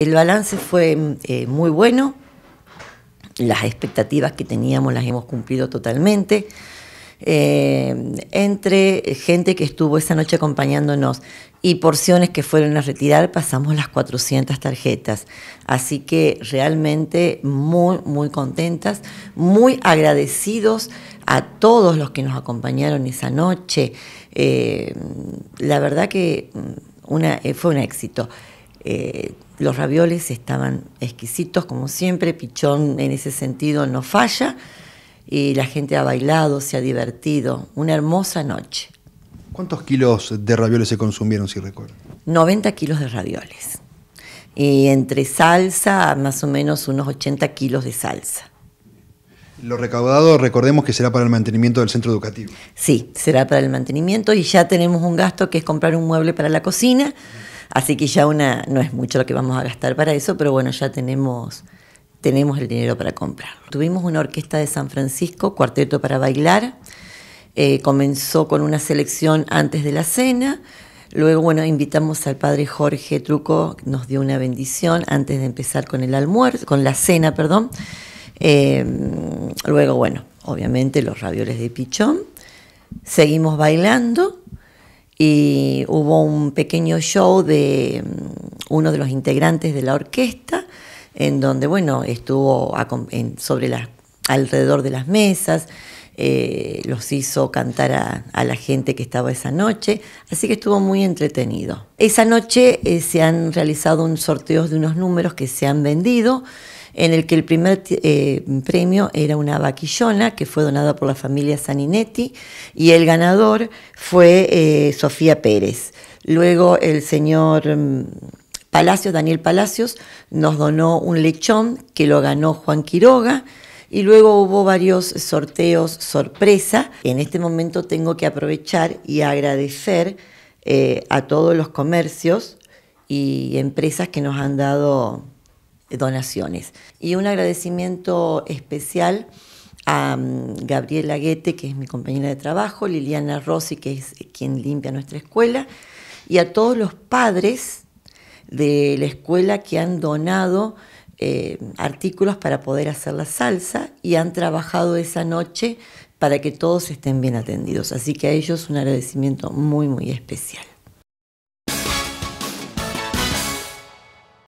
El balance fue mm, eh, muy bueno, las expectativas que teníamos las hemos cumplido totalmente. Eh, entre gente que estuvo esa noche acompañándonos y porciones que fueron a retirar, pasamos las 400 tarjetas. Así que realmente muy, muy contentas, muy agradecidos a todos los que nos acompañaron esa noche. Eh, la verdad que mm, fue un éxito. Eh, los ravioles estaban exquisitos, como siempre, Pichón en ese sentido no falla, y la gente ha bailado, se ha divertido, una hermosa noche. ¿Cuántos kilos de ravioles se consumieron, si recuerdo? 90 kilos de ravioles. Y entre salsa, más o menos unos 80 kilos de salsa. Lo recaudado, recordemos que será para el mantenimiento del centro educativo. Sí, será para el mantenimiento y ya tenemos un gasto que es comprar un mueble para la cocina. Así que ya una, no es mucho lo que vamos a gastar para eso, pero bueno, ya tenemos, tenemos el dinero para comprarlo. Tuvimos una orquesta de San Francisco, cuarteto para bailar. Eh, comenzó con una selección antes de la cena. Luego, bueno, invitamos al padre Jorge Truco, nos dio una bendición antes de empezar con el almuerzo, con la cena, perdón. Eh, luego, bueno, obviamente los ravioles de pichón. Seguimos bailando y hubo un pequeño show de mm, uno de los integrantes de la orquesta, en donde, bueno, estuvo sobre alrededor de las mesas, eh, los hizo cantar a, la gente que estaba esa noche, así que estuvo muy entretenido. Esa noche eh, se han realizado un sorteo de unos números que se han vendido en el que el primer eh, premio era una vaquillona que fue donada por la familia Saninetti y el ganador fue eh, Sofía Pérez. Luego el señor mm, Palacios, Daniel Palacios, nos donó un lechón que lo ganó Juan Quiroga. Y luego hubo varios sorteos sorpresa. En este momento tengo que aprovechar y agradecer eh, a todos los comercios y empresas que nos han dado donaciones. Y un agradecimiento especial a mm, Gabriela Guete, que es mi compañera de trabajo, Liliana Rossi, que es quien limpia nuestra escuela, y a todos los padres de la escuela que han donado eh, artículos para poder hacer la salsa y han trabajado esa noche para que todos estén bien atendidos. Así que a ellos un agradecimiento muy, muy especial.